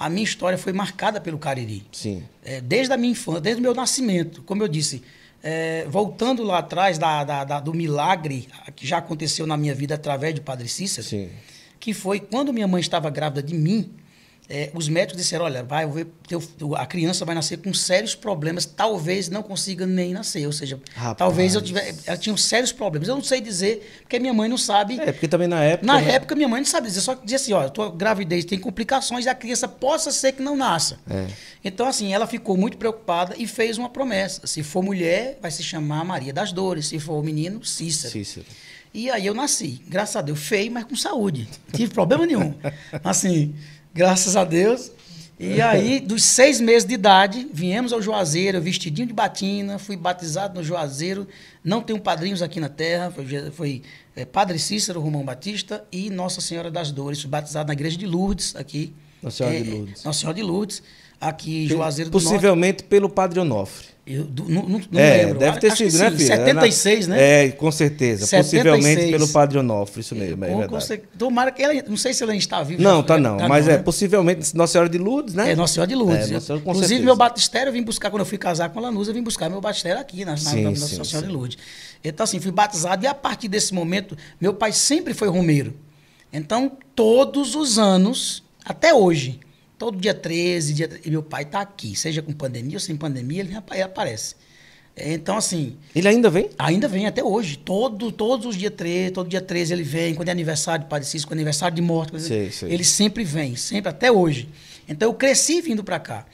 a minha história foi marcada pelo Cariri. Sim. É, desde a minha infância, desde o meu nascimento. Como eu disse, é, voltando lá atrás da, da, da, do milagre que já aconteceu na minha vida através do Padre Cícero, Sim. que foi quando minha mãe estava grávida de mim, é, os médicos disseram, olha, vai ver, teu, a criança vai nascer com sérios problemas, talvez não consiga nem nascer, ou seja, Rapaz. talvez eu tiver, ela tinha sérios problemas. Eu não sei dizer, porque minha mãe não sabe. É, porque também na época... Na né? época minha mãe não sabe dizer, só que dizia assim, olha, tua gravidez tem complicações, a criança possa ser que não nasça. É. Então assim, ela ficou muito preocupada e fez uma promessa, se for mulher, vai se chamar Maria das Dores, se for menino, Cícero. Cícero. E aí eu nasci, graças a Deus, feio, mas com saúde. Não tive problema nenhum. Assim, Graças a Deus. E aí, dos seis meses de idade, viemos ao Juazeiro, vestidinho de batina, fui batizado no Juazeiro. Não tenho padrinhos aqui na terra, foi, foi é, Padre Cícero Romão Batista e Nossa Senhora das Dores, batizado na igreja de Lourdes, aqui. Nossa Senhora é, de Lourdes. Nossa Senhora de Lourdes, aqui em Juazeiro Possivelmente do Norte. Possivelmente pelo Padre Onofre. Eu não, não, não é, lembro. Deve ter Acho sido, né, filho? 76, é, né? É, com certeza. 76. Possivelmente pelo padre Onofre, isso mesmo. É, é verdade. Você, tomara que ela. Não sei se ela está viva. Não, tá não. Tá mas não, né? é, né? possivelmente Nossa Senhora de Lourdes, né? É, Nossa Senhora de Lourdes. É, Senhora, Inclusive, certeza. meu batistério eu vim buscar, quando eu fui casar com a Lanusa, eu vim buscar meu batistério aqui, na, sim, na, na sim, Nossa Senhora sim. de Lourdes. Então, assim, fui batizado e a partir desse momento, meu pai sempre foi romeiro. Então, todos os anos, até hoje, Todo dia 13, dia... E meu pai está aqui, seja com pandemia ou sem pandemia, ele, ele aparece. É, então, assim. Ele ainda vem? Ainda vem, até hoje. Todo, todos os dias 13, todo dia 13 ele vem. Quando é aniversário de Padre quando é aniversário de morte, é Sim, ele, ele sempre vem, sempre, até hoje. Então, eu cresci vindo para cá.